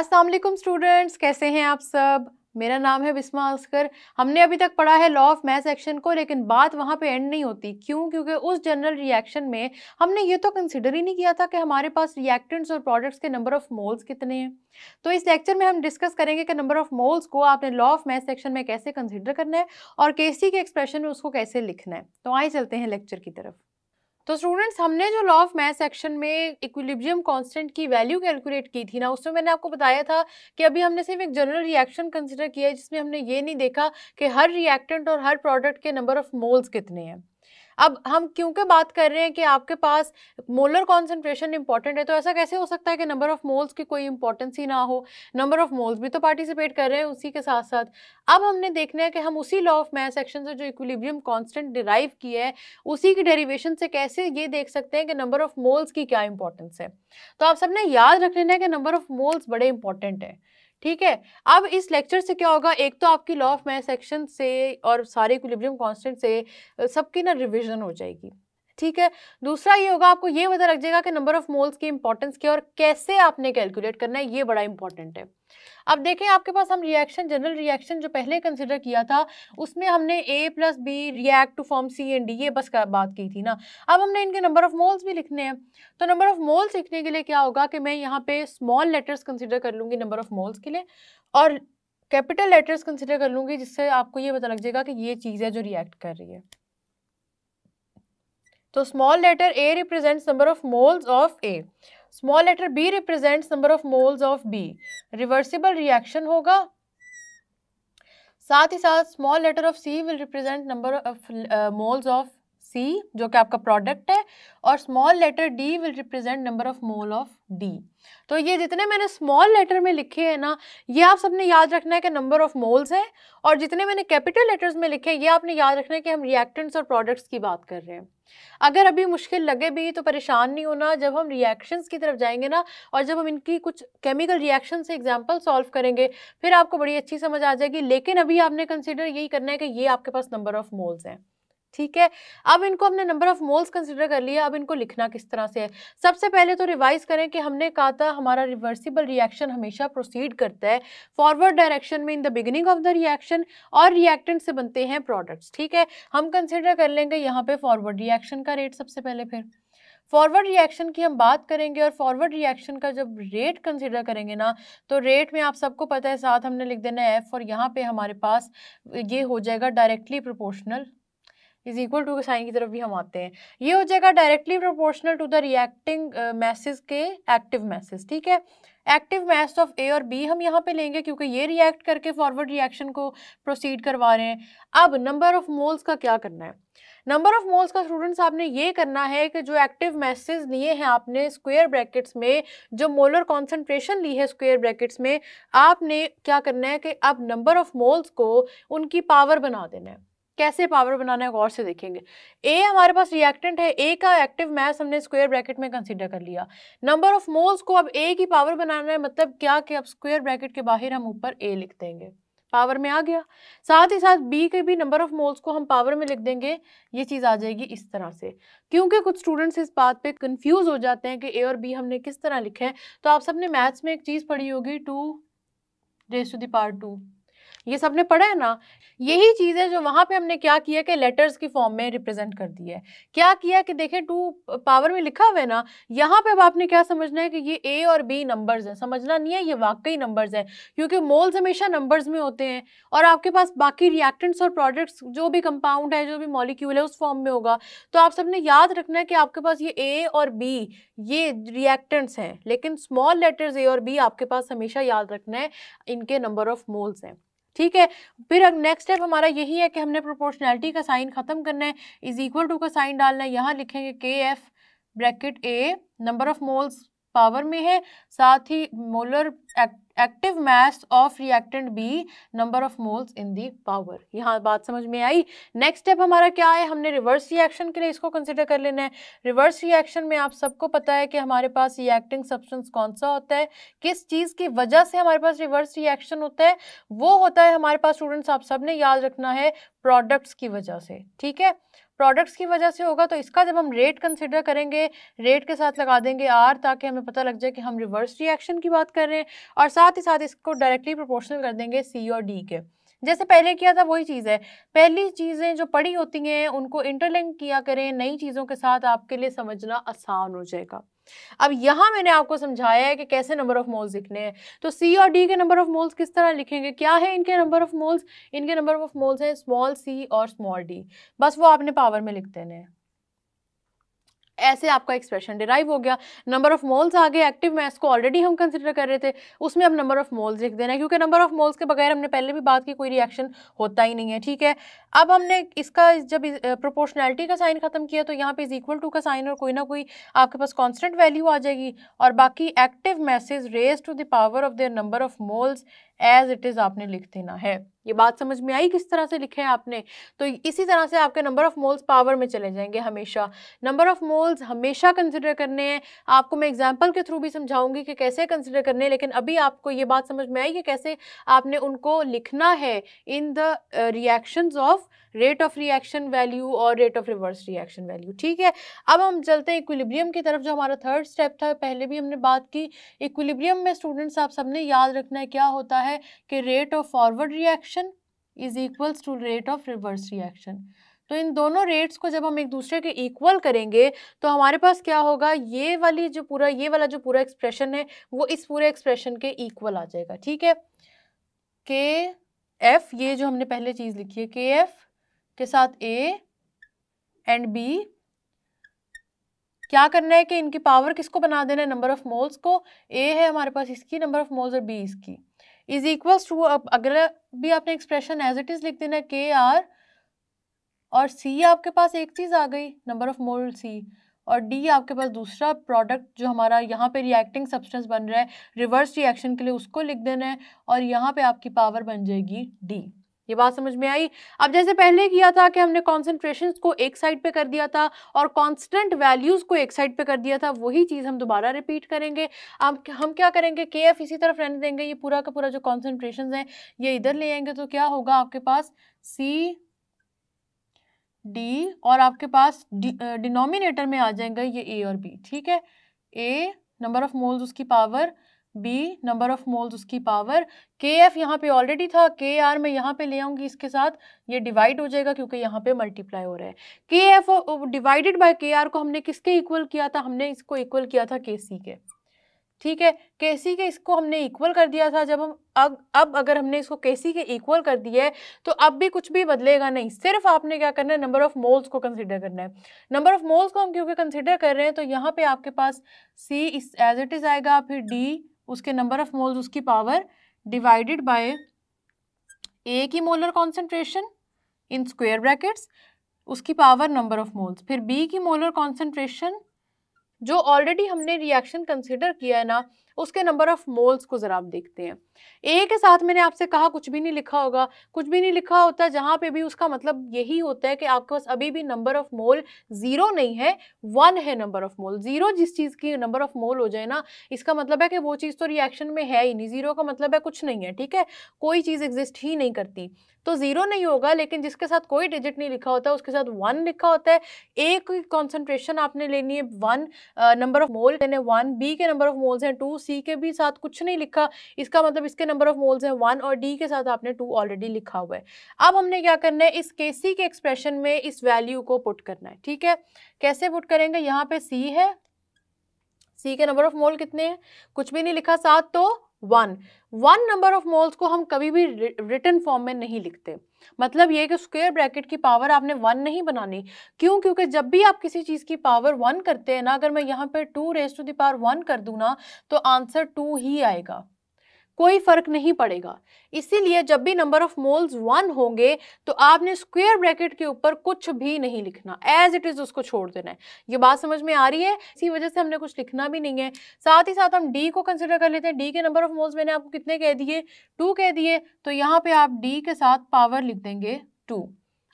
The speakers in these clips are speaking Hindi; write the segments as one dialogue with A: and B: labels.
A: असलम स्टूडेंट्स कैसे हैं आप सब मेरा नाम है विस्मा अस्कर हमने अभी तक पढ़ा है लॉ ऑफ मैथ एक्शन को लेकिन बात वहाँ पे एंड नहीं होती क्यों क्योंकि उस जनरल रिएक्शन में हमने ये तो कंसिडर ही नहीं किया था कि हमारे पास रिएक्टेंट्स और प्रोडक्ट्स के नंबर ऑफ मोल्स कितने हैं तो इस लेक्चर में हम डिस्कस करेंगे कि नंबर ऑफ मोल्स को आपने लॉ ऑफ मैथ सेक्शन में कैसे कंसिडर करना है और सी के एक्सप्रेशन में उसको कैसे लिखना है तो आए चलते हैं लेक्चर की तरफ तो स्टूडेंट्स हमने जो लॉ ऑफ मैथ सेक्शन में इक्विलिब्रियम कांस्टेंट की वैल्यू कैलकुलेट की थी ना उसमें मैंने आपको बताया था कि अभी हमने सिर्फ एक जनरल रिएक्शन कंसिडर किया है जिसमें हमने ये नहीं देखा कि हर रिएक्टेंट और हर प्रोडक्ट के नंबर ऑफ मोल्स कितने हैं अब हम क्योंकि बात कर रहे हैं कि आपके पास मोलर कॉन्सेंट्रेशन इंपॉर्टेंट है तो ऐसा कैसे हो सकता है कि नंबर ऑफ मोल्स की कोई इंपॉर्टेंस ही ना हो नंबर ऑफ मोल्स भी तो पार्टिसिपेट कर रहे हैं उसी के साथ साथ अब हमने देखना है कि हम उसी लॉ ऑफ मैथ सेक्शन से जो इक्विलिब्रियम कॉन्स्टेंट डिराइव किया है उसी की डेरीवेशन से कैसे ये देख सकते हैं कि नंबर ऑफ मोल्स की क्या इंपॉर्टेंस है तो आप सबने याद रख लेना है कि नंबर ऑफ मोल्स बड़े इंपॉर्टेंट हैं ठीक है अब इस लेक्चर से क्या होगा एक तो आपकी लॉ ऑफ मैथ सेक्शन से और सारे इक्विलिब्रियम कांस्टेंट से सबकी ना रिवीजन हो जाएगी ठीक है दूसरा ये होगा आपको ये पता लग जाएगा कि नंबर ऑफ मोल्स की इंपॉर्टेंस क्या और कैसे आपने कैलकुलेट करना है ये बड़ा इंपॉर्टेंट है अब देखें आपके पास हम रिएक्शन जनरल रिएक्शन जो पहले कंसिडर किया था उसमें हमने A plus B react to form C and D ये बस बात की थी ना अब हमने इनके नंबर ऑफ मोल्स भी लिखने हैं तो नंबर ऑफ मोल्स लिखने के लिए क्या होगा कि मैं यहाँ पे स्मॉल लेटर्स कंसिडर कर लूँगी नंबर ऑफ मोल्स के लिए और कैपिटल लेटर्स कंसिडर कर लूँगी जिससे आपको ये पता लग जाएगा कि ये चीज़ है जो रिएक्ट कर रही है तो small letter A represents number of moles of A small letter B represent number of moles of B reversible reaction होगा साथ ही साथ small letter of C will represent number of moles of C जो कि आपका प्रोडक्ट है और small letter D will represent number of mole of D तो ये जितने मैंने स्मॉल लेटर में लिखे हैं ना ये आप सबने याद रखना है कि नंबर ऑफ मोल्स हैं और जितने मैंने कैपिटल लेटर्स में लिखे हैं ये आपने याद रखना है कि हम रिएक्टेंट्स और प्रोडक्ट्स की बात कर रहे हैं अगर अभी मुश्किल लगे भी तो परेशान नहीं होना जब हम रिएक्शंस की तरफ जाएंगे ना और जब हम इनकी कुछ केमिकल रिएक्शन से एग्जाम्पल सॉल्व करेंगे फिर आपको बड़ी अच्छी समझ आ जाएगी लेकिन अभी आपने कंसिडर यही करना है कि ये आपके पास नंबर ऑफ मोल्स हैं ठीक है अब इनको हमने नंबर ऑफ मोल्स कंसिडर कर लिया अब इनको लिखना किस तरह से है सबसे पहले तो रिवाइज करें कि हमने कहा था हमारा रिवर्सिबल रिएक्शन हमेशा प्रोसीड करता है फॉरवर्ड डायरेक्शन में in the beginning of the reaction और रिएक्टेंट से बनते हैं प्रोडक्ट्स ठीक है हम कंसिडर कर लेंगे यहाँ पे फॉरवर्ड रिएक्शन का रेट सबसे पहले फिर फॉरवर्ड रिएक्शन की हम बात करेंगे और फॉरवर्ड रिएक्शन का जब रेट कंसिडर करेंगे ना तो रेट में आप सबको पता है साथ हमने लिख देना है एफ और यहाँ पे हमारे पास ये हो जाएगा directly proportional is equal to के साइन की तरफ भी हम आते हैं ये हो जाएगा directly proportional to the reacting masses के एक्टिव मैसेज ठीक है एक्टिव मैस ऑफ ए और बी हम यहाँ पे लेंगे क्योंकि ये रिएक्ट करके फॉरवर्ड रिएक्शन को प्रोसीड करवा रहे हैं अब नंबर ऑफ मोल्स का क्या करना है नंबर ऑफ मोल्स का स्टूडेंट्स आपने ये करना है कि जो एक्टिव मैसेज लिए हैं आपने स्क्वेयर ब्रैकेट्स में जो मोलर कॉन्सेंट्रेशन ली है स्क्वेयर ब्रैकेट्स में आपने क्या करना है कि अब नंबर ऑफ मोल्स को उनकी पावर बना देना है कैसे पावर बनाना है गौर से देखेंगे ए हमारे पास रिएक्टेंट है ए का एक्टिव मैस हमने स्क्वेयर ब्रैकेट में कंसिडर कर लिया नंबर ऑफ मोल्स को अब ए की पावर बनाना है मतलब क्या कि अब स्क्वेयर ब्रैकेट के बाहर हम ऊपर ए लिख देंगे पावर में आ गया साथ ही साथ बी के भी नंबर ऑफ मोल्स को हम पावर में लिख देंगे ये चीज़ आ जाएगी इस तरह से क्योंकि कुछ स्टूडेंट्स इस बात पे कंफ्यूज हो जाते हैं कि ए और बी हमने किस तरह लिखे हैं तो आप सबने मैथ्स में एक चीज़ पढ़ी होगी two raise to the power two ये सब ने पढ़ा है ना यही चीज़ है जो वहाँ पे हमने क्या किया कि लेटर्स की फॉर्म में रिप्रेजेंट कर दिया है क्या किया कि देखें टू पावर में लिखा हुआ है ना यहाँ पे अब आपने क्या समझना है कि ये ए और बी नंबर्स हैं समझना नहीं है ये वाकई नंबर्स हैं क्योंकि मोल्स हमेशा नंबर्स में होते हैं और आपके पास बाकी रिएक्टेंट्स और प्रोडक्ट्स जो भी कंपाउंड है जो भी मॉलिक्यूल है उस फॉर्म में होगा तो आप सबने याद रखना है कि आपके पास ये ए और बी ये रिएक्टेंट्स हैं लेकिन स्मॉल लेटर्स ए और बी आपके पास हमेशा याद रखना है इनके नंबर ऑफ मोल्स हैं ठीक है फिर अब नेक्स्ट स्टेप हमारा यही है कि हमने प्रोपोर्शनैलिटी का साइन ख़त्म करना है इज इक्वल टू का साइन डालना है यहाँ लिखेंगे K F bracket A number of moles power में है साथ ही molar active mass of reactant B number of moles in the power यहाँ बात समझ में आई नेक्स्ट स्टेप हमारा क्या है हमने रिवर्स रिएक्शन के लिए इसको कंसिडर कर लेना है रिवर्स रिएक्शन में आप सबको पता है कि हमारे पास रिएक्टिंग सब्सटेंस कौन सा होता है किस चीज़ की वजह से हमारे पास रिवर्स रिएक्शन होता है वो होता है हमारे पास स्टूडेंट्स आप सब ने याद रखना है प्रोडक्ट्स की वजह से ठीक है प्रोडक्ट्स की वजह से होगा तो इसका जब हम रेट कंसिडर करेंगे रेट के साथ लगा देंगे आर ताकि हमें पता लग जाए कि हम रिवर्स रिएक्शन की बात कर रहे हैं और साथ ही साथ इसको डायरेक्टली प्रोपोर्शनल कर देंगे सी और डी के जैसे पहले किया था वही चीज़ है पहली चीज़ें जो पढ़ी होती हैं उनको इंटरलिंक किया करें नई चीज़ों के साथ आपके लिए समझना आसान हो जाएगा अब यहाँ मैंने आपको समझाया है कि कैसे नंबर ऑफ मोल्स लिखने हैं तो सी और डी के नंबर ऑफ मोल्स किस तरह लिखेंगे क्या है इनके नंबर ऑफ मोल्स इनके नंबर ऑफ मोल्स हैं स्मॉल सी और स्मॉल डी बस वो आपने पावर में लिख देने हैं ऐसे आपका एक्सप्रेशन डिराइव हो गया नंबर ऑफ मोल्स आ गए एक्टिव मैस को ऑलरेडी हम कंसिडर कर रहे थे उसमें अब नंबर ऑफ मोल्स लिख देना है क्योंकि नंबर ऑफ मोल्स के बगैर हमने पहले भी बात की कोई रिएक्शन होता ही नहीं है ठीक है अब हमने इसका जब प्रोपोर्शनैलिटी का साइन ख़त्म किया तो यहाँ पे इज इक्वल टू का साइन और कोई ना कोई आपके पास कॉन्स्टेंट वैल्यू आ जाएगी और बाकी active masses raise to the power of their number of moles as it is आपने लिख देना है ये बात समझ में आई किस तरह से लिखे हैं आपने तो इसी तरह से आपके नंबर ऑफ़ मोल्स पावर में चले जाएंगे हमेशा नंबर ऑफ़ मोल्स हमेशा कंसिडर करने हैं आपको मैं एग्जाम्पल के थ्रू भी समझाऊंगी कि कैसे कंसिडर करने हैं लेकिन अभी आपको ये बात समझ में आई कि कैसे आपने उनको लिखना है in the reaction of rate of reaction value और rate of reverse reaction value ठीक है अब हम चलते हैं इक्विलिब्रियम की तरफ जो हमारा थर्ड स्टेप था पहले भी हमने बात की इक्विलिब्रियम में स्टूडेंट्स आप सबने याद रखना है क्या होता है कि rate of forward reaction is equals to rate of reverse reaction तो इन दोनों रेट्स को जब हम एक दूसरे के इक्वल करेंगे तो हमारे पास क्या होगा ये वाली जो पूरा ये वाला जो पूरा एक्सप्रेशन है वो इस पूरे एक्सप्रेशन के इक्वल आ जाएगा ठीक है के एफ ये जो हमने पहले चीज़ लिखी है के एफ के साथ ए एंड बी क्या करना है कि इनकी पावर किसको बना देना है नंबर ऑफ मोल्स को ए है हमारे पास इसकी नंबर ऑफ मोल्स और बी इसकी इज इक्वल्स टू अब अगर भी आपने एक्सप्रेशन एज इट इज लिख देना के आर और सी आपके पास एक चीज़ आ गई नंबर ऑफ मोल सी और डी आपके पास दूसरा प्रोडक्ट जो हमारा यहाँ पे रिएक्टिंग सब्सटेंस बन रहा है रिवर्स रिएक्शन के लिए उसको लिख देना है और यहाँ पे आपकी पावर बन जाएगी डी ये बात समझ में आई अब जैसे पहले किया था कि हमने कॉन्सेंट्रेशन को एक साइड पे कर दिया था और कॉन्स्टेंट वैल्यूज़ को एक साइड पे कर दिया था वही चीज़ हम दोबारा रिपीट करेंगे अब हम क्या करेंगे के एफ इसी तरफ रहने देंगे ये पूरा का पूरा जो कॉन्सेंट्रेशन है ये इधर ले आएंगे तो क्या होगा आपके पास सी डी और आपके पास डिनोमिनेटर में आ जाएंगे ये ए और बी ठीक है ए नंबर ऑफ मोल्स उसकी power B number of moles उसकी पावर के एफ यहाँ पे ऑलरेडी था के आर मैं यहाँ पे ले आऊँगी इसके साथ ये डिवाइड हो जाएगा क्योंकि यहाँ पे मल्टीप्लाई हो रहा है K F divided by K R को हमने किसके इक्वल किया था हमने इसको इक्वल किया था के सी के ठीक है के सी के इसको हमने इक्वल कर दिया था जब हम अब अब अगर हमने इसको के सी के इक्वल कर दिया है तो अब भी कुछ भी बदलेगा नहीं सिर्फ आपने क्या करना है नंबर ऑफ मोल्स को कंसिडर करना है नंबर ऑफ मोल्स को हम क्योंकि कंसिडर कर रहे हैं तो यहाँ पे आपके पास सी इस एज इट इज़ आएगा फिर डी उसके नंबर ऑफ मोल्स उसकी पावर डिवाइडेड बाय ए की molar concentration in square brackets उसकी पावर नंबर ऑफ मोल्स फिर बी की मोलर कॉन्सेंट्रेशन जो ऑलरेडी हमने रिएक्शन कंसिडर किया है ना उसके नंबर ऑफ मोल्स को ज़रा आप देखते हैं ए के साथ मैंने आपसे कहा कुछ भी नहीं लिखा होगा कुछ भी नहीं लिखा होता जहां पे भी उसका मतलब यही होता है कि आपके पास अभी भी नंबर ऑफ मोल ज़ीरो नहीं है वन है नंबर ऑफ मोल ज़ीरो जिस चीज़ की नंबर ऑफ मोल हो जाए ना इसका मतलब है कि वो चीज़ तो रिएक्शन में है ही नहीं ज़ीरो का मतलब है कुछ नहीं है ठीक है कोई चीज़ एग्जिस्ट ही नहीं करती तो ज़ीरो नहीं होगा लेकिन जिसके साथ कोई डिजिट नहीं लिखा होता उसके साथ वन लिखा होता है ए की कॉन्सेंट्रेशन आपने लेनी है one number of mole one B के नंबर ऑफ मोल्स हैं टू सी के भी साथ कुछ नहीं लिखा इसका मतलब इसके नंबर ऑफ मोल्स हैं वन और डी के साथ आपने टू ऑलरेडी लिखा हुआ है अब हमने क्या करना है इस के सी के एक्सप्रेशन में इस वैल्यू को पुट करना है ठीक है कैसे पुट करेंगे यहाँ पे सी है सी के नंबर ऑफ मोल कितने हैं कुछ भी नहीं लिखा साथ तो one one number of moles को हम कभी भी रिटर्न फॉर्म में नहीं लिखते मतलब ये कि स्क्वेयर ब्रैकेट की पावर आपने वन नहीं बनानी क्यों क्योंकि जब भी आप किसी चीज़ की पावर वन करते हैं ना अगर मैं यहाँ पे two raise to the power one कर दूँ ना तो आंसर टू ही आएगा कोई फर्क नहीं पड़ेगा इसीलिए जब भी नंबर ऑफ मोल्स वन होंगे तो आपने स्क्वेयर ब्रैकेट के ऊपर कुछ भी नहीं लिखना एज इट इज उसको छोड़ देना है ये बात समझ में आ रही है इसी वजह से हमने कुछ लिखना भी नहीं है साथ ही साथ हम डी को कंसिडर कर लेते हैं डी के नंबर ऑफ मोल्स मैंने आपको कितने कह दिए टू कह दिए तो यहाँ पे आप डी के साथ पावर लिख देंगे टू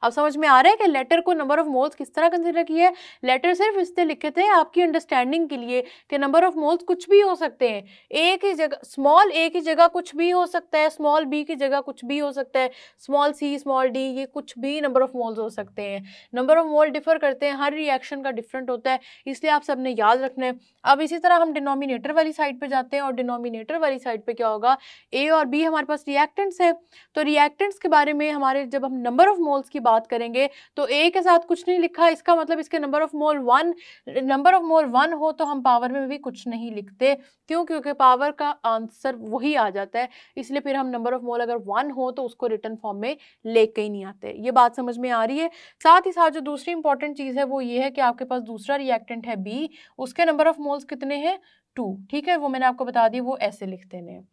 A: अब समझ में आ रहा है कि लेटर को नंबर ऑफ मोल्स किस तरह कंसिडर किया है लेटर सिर्फ इससे लिखे थे आपकी अंडरस्टैंडिंग के लिए कि नंबर ऑफ मोल्स कुछ भी हो सकते हैं एक ही जगह स्मॉल ए की जगह कुछ भी हो सकता है स्मॉल बी की जगह कुछ भी हो सकता है स्मॉल सी स्मॉल डी ये कुछ भी नंबर ऑफ मोल्स हो सकते हैं नंबर ऑफ मोल डिफर करते हैं हर रिएक्शन का डिफरेंट होता है इसलिए आप सबने याद रखना है अब इसी तरह हम डिनोमिनेटर वाली साइड पर जाते हैं और डिनोमिनेटर वाली साइड पर क्या होगा ए और बी हमारे पास रिएक्टेंट्स है तो रिएक्टेंट्स के बारे में हमारे जब हम नंबर ऑफ मोल्स की बात बात करेंगे तो ए के साथ कुछ नहीं लिखा इसका मतलब इसके number of mole one number of mole one हो तो हम पावर में भी कुछ नहीं लिखते क्यों क्योंकि पावर का आंसर वही आ जाता है इसलिए फिर हम नंबर ऑफ मोल अगर वन हो तो उसको रिटर्न फॉर्म में लेके ही नहीं आते ये बात समझ में आ रही है साथ ही साथ जो दूसरी इंपॉर्टेंट चीज़ है वो ये है कि आपके पास दूसरा रिएक्टेंट है बी उसके नंबर ऑफ मोल्स कितने हैं टू ठीक है वो मैंने आपको बता दी वो ऐसे लिखते हैं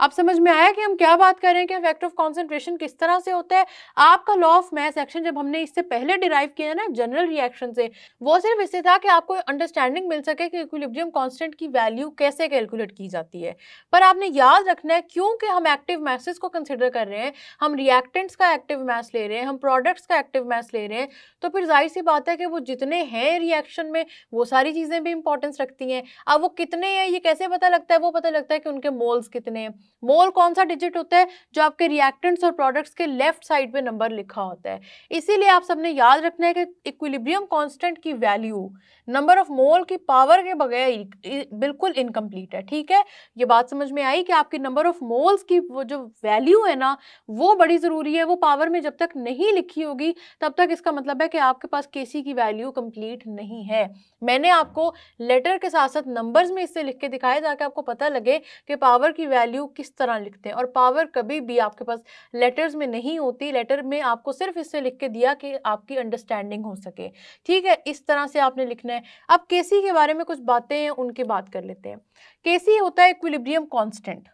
A: अब समझ में आया कि हम क्या बात कर रहे हैं कि इफेक्ट ऑफ कॉन्सेंट्रेशन किस तरह से होता है आपका लॉ ऑफ मैथ एक्शन जब हमने इससे पहले डिराइव किया ना जनरल रिएक्शन से वो सिर्फ इससे था कि आपको अंडरस्टैंडिंग मिल सके कि इक्विलिब्रियम कॉन्सटेंट की वैल्यू कैसे कैलकुलेट की जाती है पर आपने याद रखना है क्योंकि हम एक्टिव मैसेज को कंसिडर कर रहे हैं हम रिएक्टेंट्स का एक्टिव मैथ ले रहे हैं हम प्रोडक्ट्स का एक्टिव मैस ले रहे हैं तो फिर जाहिर सी बात है कि वो जितने हैं रिएक्शन में वो सारी चीज़ें भी इंपॉर्टेंस रखती हैं अब वो कितने हैं ये कैसे पता लगता है वो पता लगता है कि उनके मोल्स कितने हैं मोल कौन सा डिजिट होता है जो आपके रिएक्टेंट्स और प्रोडक्ट्स के लेफ्ट साइड पे नंबर लिखा होता है इसीलिए आप सबने याद रखना है कि इक्विलिब्रियम कांस्टेंट की वैल्यू नंबर ऑफ मोल की पावर के बगैर बिल्कुल इनकम्प्लीट है ठीक है ये बात समझ में आई कि आपकी नंबर ऑफ मोल्स की वो जो वैल्यू है ना वो बड़ी ज़रूरी है वो पावर में जब तक नहीं लिखी होगी तब तक इसका मतलब है कि आपके पास केसी की वैल्यू कंप्लीट नहीं है मैंने आपको लेटर के साथ साथ नंबर्स में इससे लिख के दिखाया ताकि आपको पता लगे कि पावर की वैल्यू किस इस तरह लिखते हैं और पावर कभी भी आपके पास लेटर्स में नहीं होती लेटर में आपको सिर्फ इससे लिख के दिया कि आपकी अंडरस्टैंडिंग हो सके ठीक है इस तरह से आपने लिखना है अब केसी के बारे में कुछ बातें हैं उनकी बात कर लेते हैं केसी होता है इक्विलिब्रियम कॉन्स्टेंट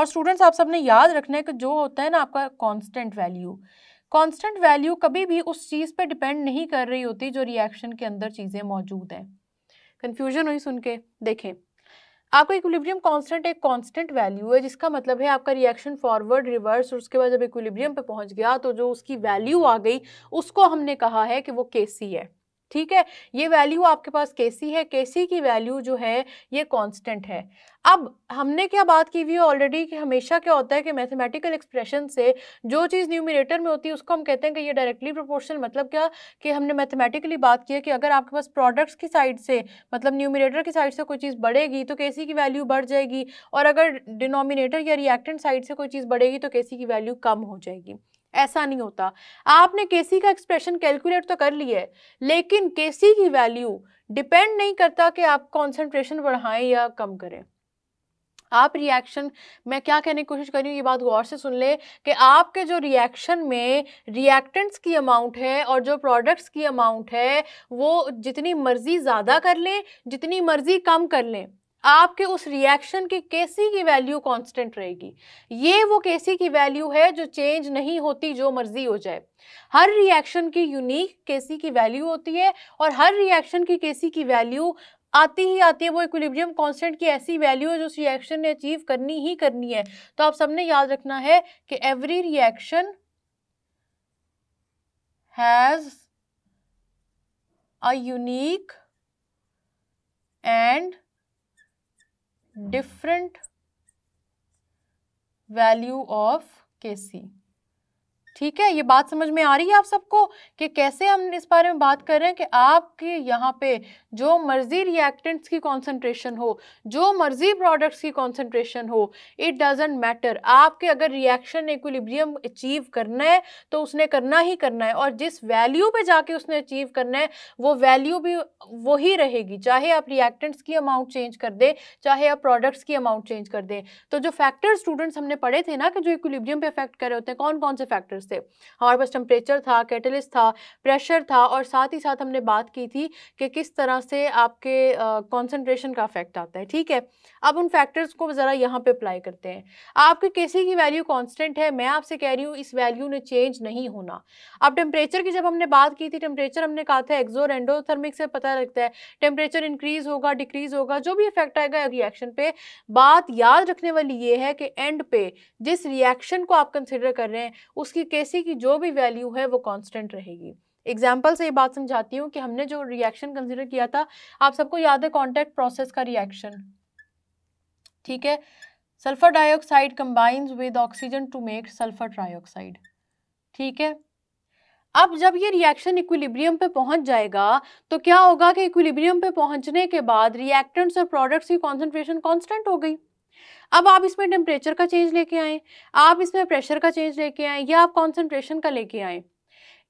A: और स्टूडेंट्स आप सबने याद रखना है कि जो होता है ना आपका कॉन्स्टेंट वैल्यू कॉन्स्टेंट वैल्यू कभी भी उस चीज़ पर डिपेंड नहीं कर रही होती जो रिएक्शन के अंदर चीज़ें मौजूद हैं कन्फ्यूजन हुई सुन के देखें आपका इक्विलिब्रियम कांस्टेंट एक कांस्टेंट वैल्यू है जिसका मतलब है आपका रिएक्शन फॉरवर्ड रिवर्स और उसके बाद जब इक्विलिब्रियम पे पहुंच गया तो जो उसकी वैल्यू आ गई उसको हमने कहा है कि वो के है ठीक है ये वैल्यू आपके पास केसी है केसी की वैल्यू जो है ये कांस्टेंट है अब हमने क्या बात की हुई है ऑलरेडी कि हमेशा क्या होता है कि मैथमेटिकल एक्सप्रेशन से जो चीज़ न्यूमिनेटर में होती है उसको हम कहते हैं कि ये डायरेक्टली प्रोपोर्शनल मतलब क्या कि हमने मैथमेटिकली बात की है कि अगर आपके पास प्रोडक्ट्स की साइड से मतलब न्यूमिनेटर की साइड से कोई चीज़ बढ़ेगी तो केसी की वैल्यू बढ़ जाएगी और अगर डिनोमिनेटर या रिएक्टेंट साइड से कोई चीज़ बढ़ेगी तो केसी की वैल्यू कम हो जाएगी ऐसा नहीं होता आपने केसी का एक्सप्रेशन कैलकुलेट तो कर लिया है लेकिन केसी की वैल्यू डिपेंड नहीं करता कि आप कॉन्सेंट्रेशन बढ़ाएं या कम करें आप रिएक्शन मैं क्या कहने की कोशिश कर रही हूँ ये बात गौर से सुन ले कि आपके जो रिएक्शन में रिएक्टेंट्स की अमाउंट है और जो प्रोडक्ट्स की अमाउंट है वो जितनी मर्ज़ी ज़्यादा कर लें जितनी मर्ज़ी कम कर लें आपके उस रिएक्शन की केसी की वैल्यू कांस्टेंट रहेगी ये वो केसी की वैल्यू है जो चेंज नहीं होती जो मर्जी हो जाए हर रिएक्शन की यूनिक केसी की वैल्यू होती है और हर रिएक्शन की केसी की वैल्यू आती ही आती है वो इक्विलिब्रियम कांस्टेंट की ऐसी वैल्यू है जो उस रिएक्शन ने अचीव करनी ही करनी है तो आप सबने याद रखना है कि every reaction has a unique and different value of Kc. ठीक है ये बात समझ में आ रही है आप सबको कि कैसे हम इस बारे में बात कर रहे हैं कि आपके यहाँ पे जो मर्जी रिएक्टेंट्स की कॉन्सेंट्रेशन हो जो मर्जी प्रोडक्ट्स की कॉन्सेंट्रेशन हो इट डजेंट मैटर आपके अगर रिएक्शन इक्विलिब्रियम अचीव करना है तो उसने करना ही करना है और जिस वैल्यू पे जाके उसने अचीव करना है वो वैल्यू भी वही रहेगी चाहे आप रिएक्टेंट्स की अमाउंट चेंज कर दें चाहे आप प्रोडक्ट्स की अमाउंट चेंज कर दें तो जो फैक्टर स्टूडेंट्स हमने पढ़े थे ना कि जो इक्विलिब्रियम पर इफ़ेक्ट कर रहे होते हैं कौन कौन से फैक्टर्स से हमारे पास टेम्परेचर था कैटलिस्ट था प्रेशर था और साथ ही साथ हमने बात की थी कि किस तरह से आपके कॉन्सेंट्रेशन का इफेक्ट आता है ठीक है अब उन फैक्टर्स को ज़रा यहाँ पर अप्लाई करते हैं आपके केसी की वैल्यू कॉन्स्टेंट है मैं आपसे कह रही हूँ इस वैल्यू ने चेंज नहीं होना अब टेम्परेचर की जब हमने बात की थी टेम्परेचर हमने कहा था एक्जोर एंडोथर्मिक से पता लगता है टेम्परेचर इंक्रीज होगा डिक्रीज होगा जो भी इफेक्ट आएगा रिएक्शन पे बात याद रखने वाली ये है कि एंड पे जिस रिएक्शन को आप कंसिडर कर रहे हैं उसकी एफिकेसी की जो भी वैल्यू है वो कांस्टेंट रहेगी एग्जाम्पल से ये बात समझाती हूँ कि हमने जो रिएक्शन कंसिडर किया था आप सबको याद है कॉन्टैक्ट प्रोसेस का रिएक्शन ठीक है sulphur dioxide combines with oxygen to make sulphur trioxide ठीक है अब जब ये रिएक्शन इक्विलिब्रियम पे पहुंच जाएगा तो क्या होगा कि इक्विलिब्रियम पे पहुंचने के बाद रिएक्टेंट्स और प्रोडक्ट्स की कॉन्सेंट्रेशन कॉन्स्टेंट हो गई अब आप इसमें टेम्परेचर का चेंज लेके आएँ आप इसमें प्रेशर का चेंज लेके आएँ या आप कॉन्सेंट्रेशन का लेके आएँ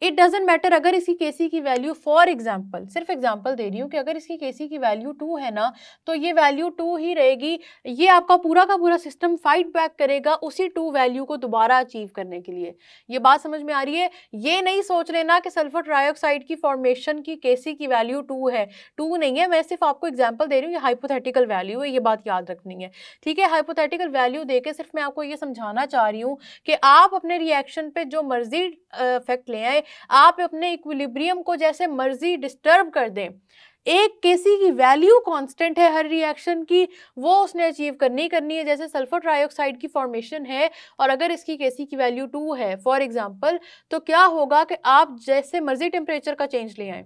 A: इट डजेंट मैटर अगर इसकी के सी की वैल्यू फॉर एग्जाम्पल सिर्फ एग्जाम्पल दे रही हूँ कि अगर इसकी के सी की वैल्यू टू है ना तो ये वैल्यू टू ही रहेगी ये आपका पूरा का पूरा सिस्टम फाइट बैक करेगा उसी टू वैल्यू को दोबारा अचीव करने के लिए ये बात समझ में आ रही है ये नहीं सोच लेना कि सल्फर ट्राइऑक्साइड की फॉर्मेशन की के सी की वैल्यू टू है टू नहीं है मैं सिर्फ आपको एग्जाम्पल दे रही हूँ ये हाइपोथेटिकल वैल्यू है ये बात याद रखनी है ठीक है हाइपोथेटिकल वैल्यू दे सिर्फ मैं आपको ये समझाना चाह रही हूँ कि आप अपने रिएक्शन पर जो मर्जी इफेक्ट ले आए आप अपने इक्विलिब्रियम को जैसे मर्जी डिस्टर्ब कर दें एक केसी की वैल्यू कांस्टेंट है हर रिएक्शन की वो उसने अचीव करनी करनी है जैसे सल्फर ट्राइऑक्साइड की फॉर्मेशन है और अगर इसकी केसी की वैल्यू टू है फॉर एग्जांपल तो क्या होगा कि आप जैसे मर्जी टेम्परेचर का चेंज ले आएँ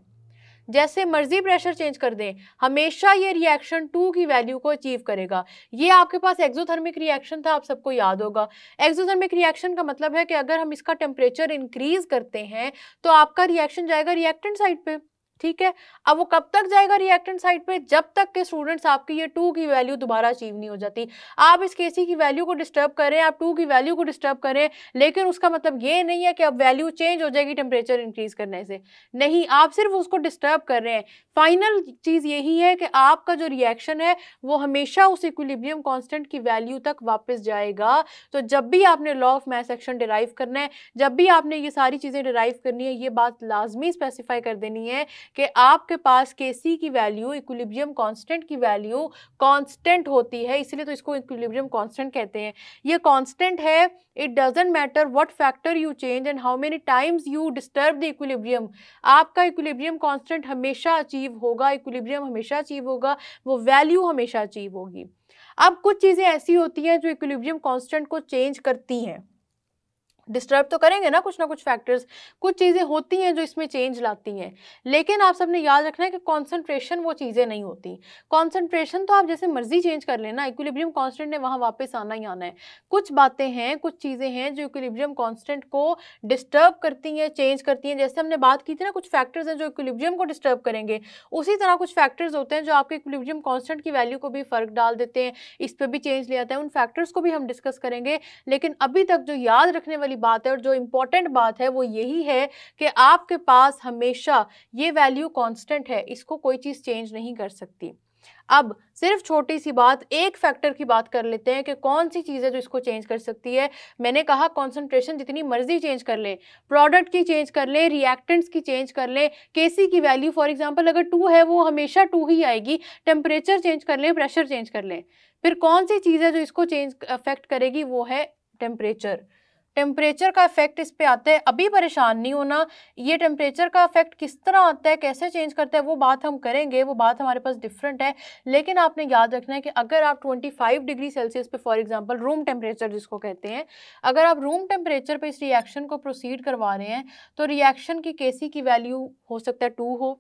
A: जैसे मर्जी प्रेशर चेंज कर दें हमेशा ये रिएक्शन टू की वैल्यू को अचीव करेगा ये आपके पास एक्जोथर्मिक रिएक्शन था आप सबको याद होगा एक्जोथर्मिक रिएक्शन का मतलब है कि अगर हम इसका टेम्परेचर इंक्रीज करते हैं तो आपका रिएक्शन जाएगा रिएक्टेंट साइड पर ठीक है अब वो कब तक जाएगा रिएक्टेंट साइड पे जब तक के स्टूडेंट्स आपकी ये टू की वैल्यू दोबारा अचीव नहीं हो जाती आप इस केसी की वैल्यू को डिस्टर्ब करें आप टू की वैल्यू को डिस्टर्ब करें लेकिन उसका मतलब ये नहीं है कि अब वैल्यू चेंज हो जाएगी टेम्परेचर इंक्रीज करने से नहीं आप सिर्फ उसको डिस्टर्ब कर रहे हैं फाइनल चीज़ यही है कि आपका जो रिएक्शन है वो हमेशा उस इक्विलिब्रियम कॉन्स्टेंट की वैल्यू तक वापस जाएगा तो जब भी आपने law of mass action derive करना है जब भी आपने ये सारी चीज़ें डिराइव करनी है ये बात लाजमी स्पेसिफाई कर देनी है कि आपके पास के सी की वैल्यू इक्विलिब्रियम कांस्टेंट की वैल्यू कांस्टेंट होती है इसलिए तो इसको इक्विलिब्रियम कांस्टेंट कहते हैं ये कांस्टेंट है it doesn't matter what factor you change and how many times you disturb the equilibrium आपका इक्विलिब्रियम कॉन्स्टेंट हमेशा अचीव होगा इक्विलिब्रियम हमेशा अचीव होगा वो वैल्यू हमेशा अचीव होगी अब कुछ चीज़ें ऐसी होती हैं जो इक्विलिब्रियम कॉन्स्टेंट को चेंज करती हैं डिस्टर्ब तो करेंगे ना कुछ ना कुछ फैक्टर्स कुछ चीज़ें होती हैं जो इसमें चेंज लाती हैं लेकिन आप सबने याद रखना है कि कॉन्सेंट्रेशन वो चीज़ें नहीं होती कॉन्सेंट्रेशन तो आप जैसे मर्जी चेंज कर लेना इक्विलिब्रियम कांस्टेंट ने वहाँ वापस आना ही आना है कुछ बातें हैं कुछ चीज़ें हैं जो इक्विलिब्रियम कॉन्सटेंट को डिस्टर्ब करती हैं चेंज करती हैं जैसे हमने बात की थी ना कुछ फैक्टर्स हैं जो इक्विलिब्रियम को डिस्टर्ब करेंगे उसी तरह कुछ फैक्टर्स होते हैं जो आपके इक्विलिब्रियम कॉन्सटेंट की वैल्यू को भी फ़र्क डाल देते हैं इस पर भी चेंज ले आता है उन फैक्टर्स को भी हम डिस्कस करेंगे लेकिन अभी तक जो याद रखने वाली वाली बात है और जो इम्पॉर्टेंट बात है वो यही है कि आपके पास हमेशा ये वैल्यू कांस्टेंट है इसको कोई चीज़ चेंज नहीं कर सकती अब सिर्फ छोटी सी बात एक फैक्टर की बात कर लेते हैं कि कौन सी चीज़ है जो इसको चेंज कर सकती है मैंने कहा कंसंट्रेशन जितनी मर्जी चेंज कर ले प्रोडक्ट की चेंज कर ले रिएक्टेंट्स की चेंज कर ले केसी की वैल्यू फॉर एग्जांपल अगर टू है वो हमेशा टू ही आएगी टेम्परेचर चेंज कर लें प्रेशर चेंज कर लें फिर कौन सी चीज़ है जो इसको चेंज अफेक्ट करेगी वो है टेम्परेचर टेम्परेचर का इफेक्ट इस पर आता है अभी परेशान नहीं होना ये टेम्परेचर का इफेक्ट किस तरह आता है कैसे चेंज करता है वो बात हम करेंगे वो बात हमारे पास डिफरेंट है लेकिन आपने याद रखना है कि अगर आप 25 डिग्री सेल्सियस पे फॉर एग्जांपल रूम टेम्परेचर जिसको कहते हैं अगर आप रूम टेम्परेचर पर इस रिएक्शन को प्रोसीड करवा रहे हैं तो रिएक्शन की केसी की वैल्यू हो सकता है टू हो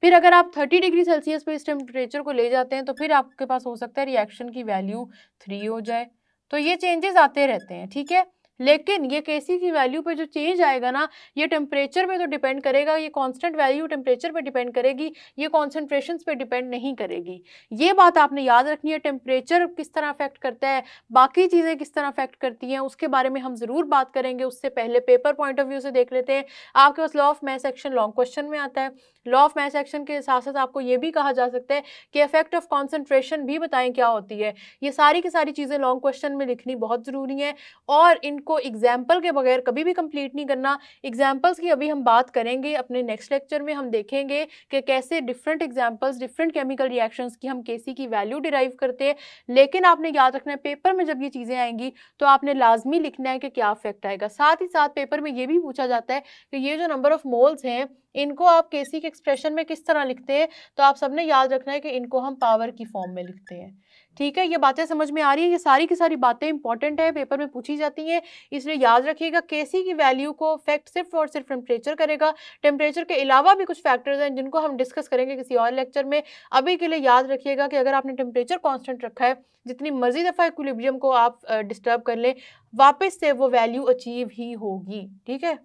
A: फिर अगर आप 30 डिग्री सेल्सियस पे इस टेम्परेचर को ले जाते हैं तो फिर आपके पास हो सकता है रिएक्शन की वैल्यू थ्री हो जाए तो ये चेंजेस आते रहते हैं ठीक है लेकिन ये केसी की वैल्यू पे जो चेंज आएगा ना ये टेम्परेचर पे तो डिपेंड करेगा ये कांस्टेंट वैल्यू टेम्परेचर पे डिपेंड करेगी ये कॉन्सेंट्रेशन पे डिपेंड नहीं करेगी ये बात आपने याद रखनी है टेम्परेचर किस तरह अफेक्ट करता है बाकी चीज़ें किस तरह अफेक्ट करती हैं उसके बारे में हम ज़रूर बात करेंगे उससे पहले पेपर पॉइंट ऑफ व्यू से देख लेते हैं आपके पास law of mass action long question में आता है लॉ ऑफ मैथ सेक्शन के साथ साथ आपको ये भी कहा जा सकता है कि अफेक्ट ऑफ कॉन्सेंट्रेशन भी बताएं क्या होती है ये सारी की सारी चीज़ें लॉन्ग क्वेश्चन में लिखनी बहुत ज़रूरी है और इन को एग्जाम्पल के बगैर कभी भी कंप्लीट नहीं करना एग्जाम्पल्स की अभी हम बात करेंगे अपने नेक्स्ट लेक्चर में हम देखेंगे कि कैसे different examples different chemical reactions की हम केसी की वैल्यू डिराइव करते हैं लेकिन आपने याद रखना है पेपर में जब ये चीज़ें आएंगी तो आपने लाजमी लिखना है कि क्या इफेक्ट आएगा साथ ही साथ पेपर में ये भी पूछा जाता है कि ये जो नंबर ऑफ़ मोल्स हैं इनको आप केसी के एक्सप्रेशन में किस तरह लिखते हैं तो आप सबने याद रखना है कि इनको हम पावर की फॉर्म में लिखते हैं ठीक है ये बातें समझ में आ रही है ये सारी की सारी बातें इंपॉर्टेंट है पेपर में पूछी जाती हैं इसलिए याद रखिएगा केसी की वैल्यू को फैक्ट सिर्फ और सिर्फ टेम्परेचर करेगा टेम्परेचर के अलावा भी कुछ फैक्टर्स हैं जिनको हम डिस्कस करेंगे किसी और लेक्चर में अभी के लिए याद रखिएगा कि अगर आपने टेम्परेचर कॉन्स्टेंट रखा है जितनी मर्जी दफ़ा इक्विलिब्रियम को आप डिस्टर्ब कर लें वापस से वो वैल्यू अचीव ही होगी ठीक है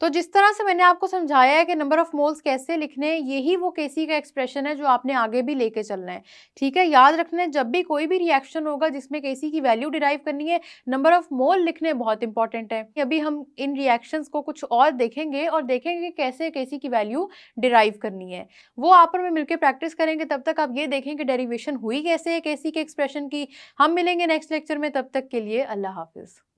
A: तो जिस तरह से मैंने आपको समझाया है कि नंबर ऑफ मोल्स कैसे लिखने हैं यही वो केसी का एक्सप्रेशन है जो आपने आगे भी लेके चलना है ठीक है याद रखना है जब भी कोई भी रिएक्शन होगा जिसमें केसी की वैल्यू डिराइव करनी है नंबर ऑफ मोल लिखने बहुत इंपॉर्टेंट है अभी हम इन रिएक्शंस को कुछ और देखेंगे और देखेंगे कि कैसे केसी की वैल्यू डिराइव करनी है वो आप मैं मिलकर प्रैक्टिस करेंगे तब तक आप ये देखें कि डेरीवेशन हुई कैसे है केसी के एक्सप्रेशन की हम मिलेंगे नेक्स्ट लेक्चर में तब तक के लिए अल्लाह हाफिज़